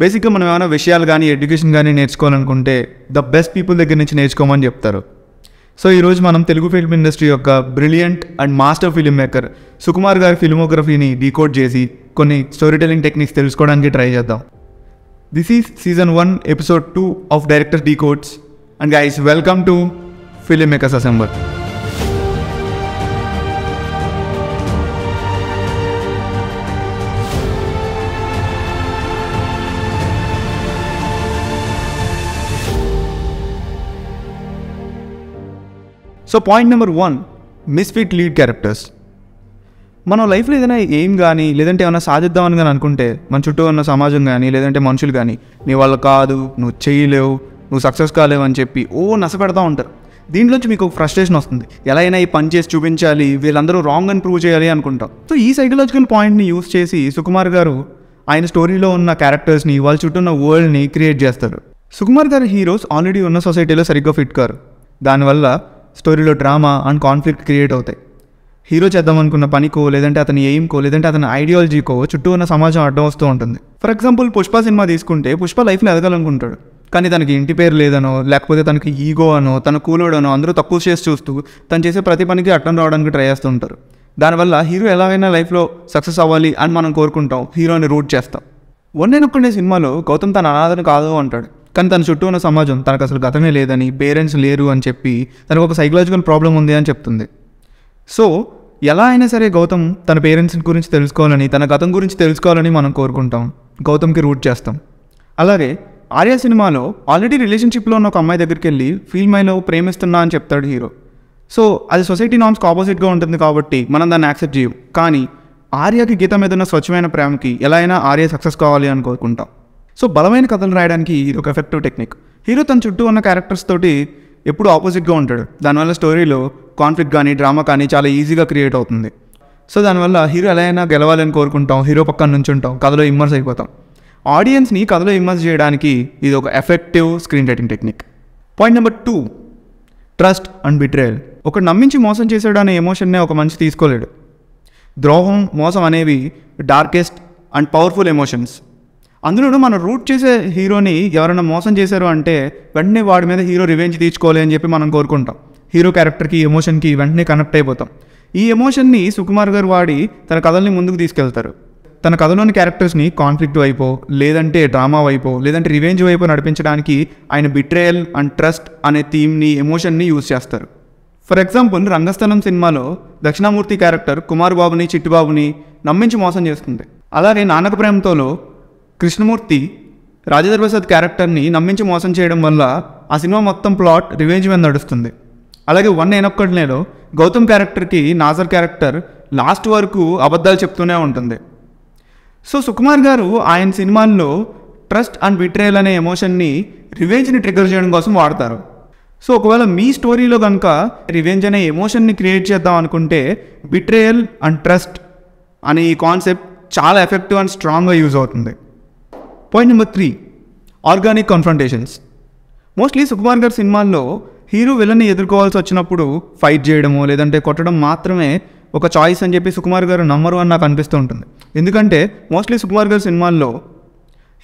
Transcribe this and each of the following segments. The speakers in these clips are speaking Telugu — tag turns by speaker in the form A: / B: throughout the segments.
A: బేసిక్గా మనం ఏమైనా విషయాలు కానీ ఎడ్యుకేషన్ కానీ నేర్చుకోవాలనుకుంటే ద బెస్ట్ పీపుల్ దగ్గర నుంచి నేర్చుకోమని చెప్తారు సో ఈరోజు మనం తెలుగు ఫిల్మ్ ఇండస్ట్రీ యొక్క brilliant and master film maker Sukumar గారి ఫిల్మోగ్రఫీని డీకోడ్ చేసి కొన్ని స్టోరీ టెలింగ్ టెక్నిక్స్ తెలుసుకోవడానికి ట్రై చేద్దాం this is season one episode two of director decodes and guys welcome to film makers assemble so point number one misfit lead characters మనం లైఫ్లో ఏదైనా ఏం కానీ లేదంటే ఏమైనా సాధిద్దామని కానీ అనుకుంటే మన చుట్టూ ఉన్న సమాజం కానీ లేదంటే మనుషులు కానీ నీ వాళ్ళు కాదు నువ్వు చేయలేవు నువ్వు సక్సెస్ కాలేవు అని చెప్పి ఓ నశ పెడతా ఉంటారు దీంట్లోంచి మీకు ఫ్రస్ట్రేషన్ వస్తుంది ఎలా అయినా ఈ పని చేసి చూపించాలి వీళ్ళందరూ రాంగ్ అని ప్రూవ్ చేయాలి అనుకుంటాం సో ఈ సైకలాజికల్ పాయింట్ని యూస్ చేసి సుకుమార్ గారు ఆయన స్టోరీలో ఉన్న క్యారెక్టర్స్ని వాళ్ళ చుట్టూ ఉన్న వరల్డ్ని క్రియేట్ చేస్తారు సుకుమార్ గారి హీరోస్ ఆల్రెడీ ఉన్న సొసైటీలో సరిగ్గా ఫిట్ కారు దానివల్ల స్టోరీలో డ్రామా అండ్ కాన్ఫ్లిక్ట్ క్రియేట్ అవుతాయి హీరో చేద్దామనుకున్న పనికో లేదంటే అతని ఎయిమ్కో లేదంటే అతని ఐడియాలజీకో చుట్టూ ఉన్న సమాజం అడ్డం వస్తూ ఉంటుంది ఫర్ ఎగ్జాంపుల్ పుష్ప సినిమా తీసుకుంటే పుష్ప లైఫ్లో ఎదగాలనుకుంటాడు కానీ తనకి ఇంటి పేరు లేదనో లేకపోతే తనకి ఈగో అనో తన కూలోడనో అందరూ తక్కువ చేసి చూస్తూ తను చేసే ప్రతి పనికి అడ్డం రావడానికి ట్రై చేస్తూ ఉంటారు దానివల్ల హీరో ఎలాగైనా లైఫ్లో సక్సెస్ అవ్వాలి అని మనం కోరుకుంటాం హీరోని రూట్ చేస్తాం వన్ నేను ఒక్కడే సినిమాలో గౌతమ్ తన అనాథను కాదు అంటాడు కానీ తన చుట్టూ ఉన్న సమాజం తనకు అసలు గతమే లేదని పేరెంట్స్ లేరు అని చెప్పి తనకు ఒక సైకలాజికల్ ప్రాబ్లం ఉంది అని చెప్తుంది సో ఎలా అయినా సరే గౌతమ్ తన పేరెంట్స్ గురించి తెలుసుకోవాలని తన గతం గురించి తెలుసుకోవాలని మనం కోరుకుంటాం గౌతమ్కి రూట్ చేస్తాం అలాగే ఆర్య సినిమాలో ఆల్రెడీ రిలేషన్షిప్లో ఉన్న ఒక అమ్మాయి దగ్గరికి వెళ్ళి ఫీల్ మైలో ప్రేమిస్తున్నా అని చెప్తాడు హీరో సో అది సొసైటీ నామ్స్కి ఆపోజిట్గా ఉంటుంది కాబట్టి మనం దాన్ని యాక్సెప్ట్ చేయం కానీ ఆర్యకి గీత మీద ఉన్న స్వచ్ఛమైన ప్రేమకి ఎలా అయినా ఆర్య సక్సెస్ కావాలి అని కోరుకుంటాం సో బలమైన కథలు రాయడానికి ఇది ఒక ఎఫెక్టివ్ టెక్నిక్ హీరో తన చుట్టూ ఉన్న క్యారెక్టర్స్ తోటి ఎప్పుడు ఆపోజిట్గా ఉంటాడు దానివల్ల స్టోరీలో కాన్ఫ్లిక్ట్ కానీ డ్రామా కానీ చాలా ఈజీగా క్రియేట్ అవుతుంది సో దానివల్ల హీరో ఎలా అయినా గెలవాలని కోరుకుంటాం హీరో పక్కన నుంచి ఉంటాం కథలో ఇమ్మర్స్ అయిపోతాం ఆడియన్స్ని కథలో ఇమ్మర్స్ చేయడానికి ఇది ఒక effective screen writing technique point number two trust and betrayal ఒక నమ్మించి మోసం చేశాడు అనే ఎమోషన్నే ఒక మనిషి తీసుకోలేడు ద్రోహం మోసం అనేవి డార్కెస్ట్ అండ్ పవర్ఫుల్ ఎమోషన్స్ అందులోనూ మనం రూట్ చేసే హీరోని ఎవరైనా మోసం చేశారు అంటే వెంటనే వాడి మీద హీరో రివెంజ్ తీర్చుకోవాలి అని చెప్పి మనం కోరుకుంటాం హీరో క్యారెక్టర్కి ఎమోషన్కి వెంటనే కనెక్ట్ అయిపోతాం ఈ ఎమోషన్ని సుకుమార్ గారు వాడి తన కథల్ని ముందుకు తీసుకెళ్తారు తన కథలోని క్యారెక్టర్స్ని కాన్ఫ్లిక్ట్ వైపో లేదంటే డ్రామా వైపో లేదంటే రివెంజ్ వైపు నడిపించడానికి ఆయన బిట్రేయల్ అండ్ ట్రస్ట్ అనే థీమ్ని ఎమోషన్ని యూజ్ చేస్తారు ఫర్ ఎగ్జాంపుల్ రంగస్థలం సినిమాలో దక్షిణామూర్తి క్యారెక్టర్ కుమార్ బాబుని చిట్టుబాబుని నమ్మించి మోసం చేస్తుంది అలాగే నానక ప్రేమతోలో కృష్ణమూర్తి రాజేంద్ర ప్రసాద్ క్యారెక్టర్ని నమ్మించి మోసం చేయడం వల్ల ఆ సినిమా మొత్తం ప్లాట్ రివెంజ్ మీద నడుస్తుంది అలాగే వన్ నేను గౌతమ్ క్యారెక్టర్కి నాజర్ క్యారెక్టర్ లాస్ట్ వరకు అబద్ధాలు చెప్తూనే ఉంటుంది సో సుకుమార్ గారు ఆయన సినిమాల్లో ట్రస్ట్ అండ్ బిట్రేయల్ అనే ఎమోషన్ని రివెంజ్ని ట్రిగర్ చేయడం కోసం వాడతారు సో ఒకవేళ మీ స్టోరీలో కనుక రివెంజ్ అనే ఎమోషన్ని క్రియేట్ చేద్దాం అనుకుంటే బిట్రేయల్ అండ్ ట్రస్ట్ అనే ఈ కాన్సెప్ట్ చాలా ఎఫెక్టివ్ అండ్ స్ట్రాంగ్గా యూజ్ అవుతుంది point number three organic confrontations mostly Sukumar గారి సినిమాల్లో హీరో విలన్ని ఎదుర్కోవాల్సి వచ్చినప్పుడు ఫైట్ చేయడము లేదంటే కొట్టడం మాత్రమే ఒక చాయిస్ అని చెప్పి సుకుమార్ గారు నంబర్ అని నాకు అనిపిస్తూ ఉంటుంది ఎందుకంటే మోస్ట్లీ సుకుమార్ గారి సినిమాల్లో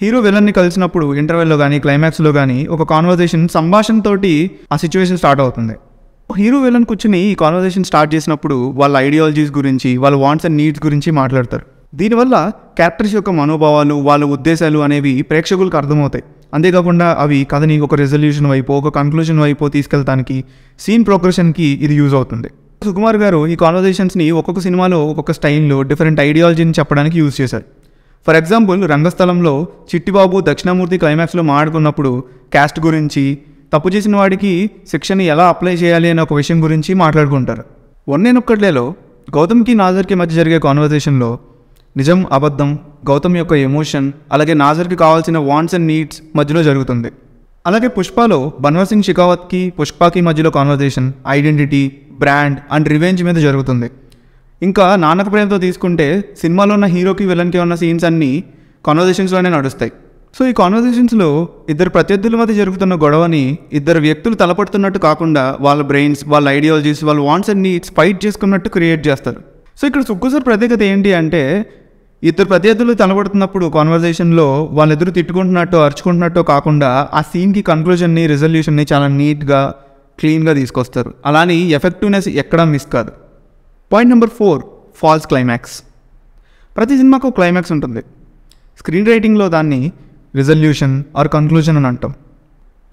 A: హీరో విలన్ని కలిసినప్పుడు ఇంటర్వెల్లో కానీ క్లైమాక్స్లో కానీ ఒక కాన్వర్జేషన్ సంభాషణతోటి ఆ సిచ్యువేషన్ స్టార్ట్ అవుతుంది హీరో విలన్ కూర్చుని ఈ కాన్వర్జేషన్ స్టార్ట్ చేసినప్పుడు వాళ్ళ ఐడియాలజీస్ గురించి వాళ్ళ వాంట్స్ అండ్ నీడ్స్ గురించి మాట్లాడతారు దీనివల్ల క్యారెక్టర్స్ యొక్క మనోభావాలు వాళ్ళ ఉద్దేశాలు అనేవి ప్రేక్షకులకు అర్థమవుతాయి అంతేకాకుండా అవి కథని ఒక రెజల్యూషన్ వైపు ఒక కన్క్లూషన్ వైపు తీసుకెళ్తానికి సీన్ ప్రోగ్రెషన్కి ఇది యూజ్ అవుతుంది సుకుమార్ గారు ఈ కాన్వర్జేషన్స్ని ఒక్కొక్క సినిమాలో ఒక్కొక్క స్టైల్లో డిఫరెంట్ ఐడియాలజీని చెప్పడానికి యూజ్ చేశారు ఫర్ ఎగ్జాంపుల్ రంగస్థలంలో చిట్టిబాబు దక్షిణామూర్తి క్లైమాక్స్లో మాట్లాడుకున్నప్పుడు క్యాస్ట్ గురించి తప్పు చేసిన వాడికి శిక్షని ఎలా అప్లై చేయాలి అనే ఒక విషయం గురించి మాట్లాడుకుంటారు వన్ నేను ఒక్కట్లేలో గౌతమ్కి నాజర్కి మధ్య జరిగే కాన్వర్జేషన్లో నిజం అబద్ధం గౌతమ్ యొక్క ఎమోషన్ అలాగే నాజర్కి కావాల్సిన వాంట్స్ అండ్ నీడ్స్ మధ్యలో జరుగుతుంది అలాగే పుష్పలో బన్వర్ సింగ్ షికావత్కి పుష్పకి మధ్యలో conversation identity brand and revenge మీద జరుగుతుంది ఇంకా నానక ప్రేమతో తీసుకుంటే సినిమాలో ఉన్న హీరోకి విలన్కి ఉన్న సీన్స్ అన్నీ కాన్వర్జేషన్స్లోనే నడుస్తాయి సో ఈ కాన్వర్జేషన్స్లో ఇద్దరు ప్రత్యర్థుల మధ్య జరుగుతున్న గొడవని ఇద్దరు వ్యక్తులు తలపడుతున్నట్టు కాకుండా వాళ్ళ బ్రెయిన్స్ వాళ్ళ ఐడియాలజీస్ వాళ్ళ వాంట్స్ అన్నీ ఫైట్ చేసుకున్నట్టు క్రియేట్ చేస్తారు సో ఇక్కడ సుక్కుసర్ ప్రత్యేకత ఏంటి అంటే ఇద్దరు ప్రత్యర్థులు తలబడుతున్నప్పుడు కాన్వర్జేషన్లో వాళ్ళిద్దరు తిట్టుకుంటున్నట్టు అరుచుకుంటున్నట్టు కాకుండా ఆ సీన్కి కన్క్లూజన్ని రిజల్యూషన్ని చాలా నీట్గా క్లీన్గా తీసుకొస్తారు అలానే ఎఫెక్టివ్నెస్ ఎక్కడా మిస్ కాదు point number four false climax ప్రతి సినిమాకు క్లైమాక్స్ ఉంటుంది స్క్రీన్ రైటింగ్లో దాన్ని రిజల్యూషన్ ఆర్ కన్క్లూజన్ అని అంటాం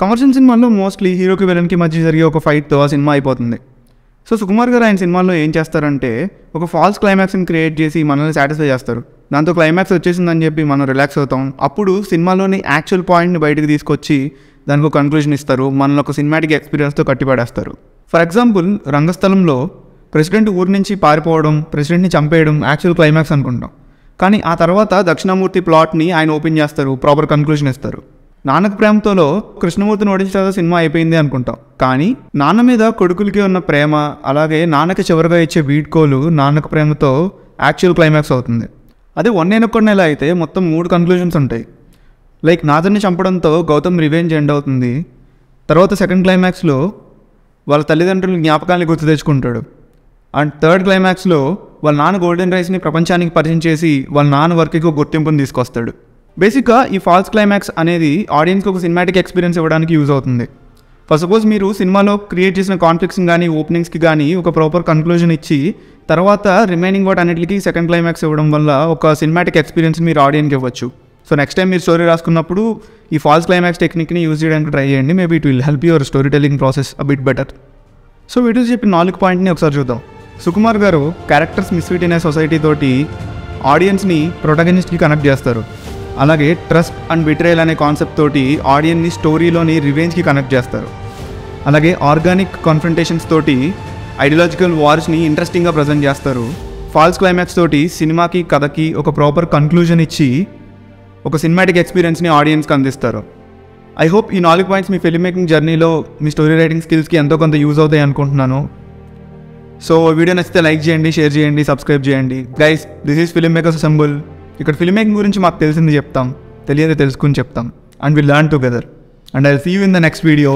A: కమర్షియల్ సినిమాల్లో మోస్ట్లీ హీరోకి విలన్కి మధ్య జరిగే ఒక ఫైట్తో ఆ సినిమా అయిపోతుంది సో సుకుమార్ గారు ఆయన సినిమాల్లో ఏం చేస్తారంటే ఒక ఫాల్స్ క్లైమాక్స్ని క్రియేట్ చేసి మనల్ని సాటిస్ఫై చేస్తారు దాంతో క్లైమాక్స్ వచ్చేసిందని చెప్పి మనం రిలాక్స్ అవుతాం అప్పుడు సినిమాలోని యాక్చువల్ పాయింట్ని బయటకు తీసుకొచ్చి దానికి ఒక కన్క్లూజన్ ఇస్తారు మనల్ని ఒక సినిమాటిక్ ఎక్స్పీరియన్స్తో కట్టిపడేస్తారు ఫర్ ఎగ్జాంపుల్ రంగస్థలంలో ప్రెసిడెంట్ ఊరి నుంచి పారిపోవడం ప్రెసిడెంట్ని చంపేయడం యాక్చువల్ క్లైమాక్స్ అనుకుంటాం కానీ ఆ తర్వాత దక్షిణామూర్తి ప్లాట్ని ఆయన ఓపెన్ చేస్తారు ప్రాపర్ కన్క్లూజన్ ఇస్తారు నాన్నక ప్రేమతోలో కృష్ణమూర్తిని ఓడించిన సినిమా అయిపోయింది అనుకుంటాం కానీ నాన్న మీద కొడుకులకి ఉన్న ప్రేమ అలాగే నాన్నకి చివరిగా ఇచ్చే వీడ్కోలు నాన్నక ప్రేమతో యాక్చువల్ క్లైమాక్స్ అవుతుంది అదే వన్ ఎనుకొని నెల అయితే మొత్తం మూడు కన్క్లూజన్స్ ఉంటాయి లైక్ నాథన్ని చంపడంతో గౌతమ్ రివెంజ్ ఎండ్ అవుతుంది తర్వాత సెకండ్ క్లైమాక్స్లో వాళ్ళ తల్లిదండ్రుల జ్ఞాపకాన్ని గుర్తు తెచ్చుకుంటాడు అండ్ థర్డ్ క్లైమాక్స్లో వాళ్ళ నాన్న గోల్డెన్ రైస్ని ప్రపంచానికి పరిచయం చేసి వాళ్ళ నాన్న వర్క్కి ఎక్కువ గుర్తింపుని తీసుకొస్తాడు బేసిక్గా ఈ ఫాల్స్ క్లైమాక్స్ అనేది ఆడియన్స్కి ఒక సినిమాటిక్ ఎక్స్పీరియన్స్ ఇవ్వడానికి యూజ్ అవుతుంది ఫస్ట్ సపోజ్ మీరు సినిమాలో క్రియేట్ చేసిన కాన్ఫ్లిక్స్ కానీ ఓపెనింగ్స్కి కానీ ఒక ప్రాపర్ కన్క్లూజన్ ఇచ్చి తర్వాత రిమైనింగ్ వాటి అన్నిటికీ సెకండ్ క్లైమాక్స్ ఇవ్వడం వల్ల ఒక సినిమాటిక్ ఎక్స్పీరియన్స్ మీరు ఆడియన్కి ఇవ్వచ్చు సో నెక్స్ట్ టైం మీరు స్టోరీ రాసుకున్నప్పుడు ఈ ఫాల్స్ క్లైమాక్స్ టెక్నిక్ని యూజ్ చేయడానికి ట్రై చేయండి maybe it will help your story telling process bit better so videos చెప్పిన నాలుగు పాయింట్ని ఒకసారి చూద్దాం సుకుమార్ గారు క్యారెక్టర్స్ మిస్వీట్ అయిన సొసైటీ తోటి ఆడియన్స్ని ప్రొటగనిస్ట్కి కనెక్ట్ చేస్తారు అలాగే ట్రస్ట్ అండ్ బిట్రేయల్ అనే కాన్సెప్ట్ తోటి ఆడియన్ని స్టోరీలోని రివెంజ్కి కనెక్ట్ చేస్తారు అలాగే ఆర్గానిక్ కాన్ఫంటేషన్స్ తోటి ఐడియాలజికల్ వార్స్ని ఇంట్రెస్టింగ్గా ప్రజెంట్ చేస్తారు ఫాల్స్ క్లైమాక్స్ తోటి సినిమాకి కథకి ఒక ప్రాపర్ కన్క్లూజన్ ఇచ్చి ఒక సినిమాటిక్ ఎక్స్పీరియన్స్ని ఆడియన్స్కి అందిస్తారు ఐ హోప్ ఈ నాలుగు పాయింట్స్ మీ ఫిల్మ్ మేకింగ్ జర్నీలో మీ స్టోరీ రైటింగ్ స్కిల్స్కి ఎంతో కొంత యూజ్ అవుతాయి అనుకుంటున్నాను సో వీడియో నచ్చితే లైక్ చేయండి షేర్ చేయండి సబ్స్క్రైబ్ చేయండి guys this is film makers assemble ఇక్కడ ఫిల్మ్ మేకింగ్ గురించి మాకు తెలిసింది చెప్తాం తెలియదు తెలుసుకుని చెప్తాం and we learn together and I see you in the next video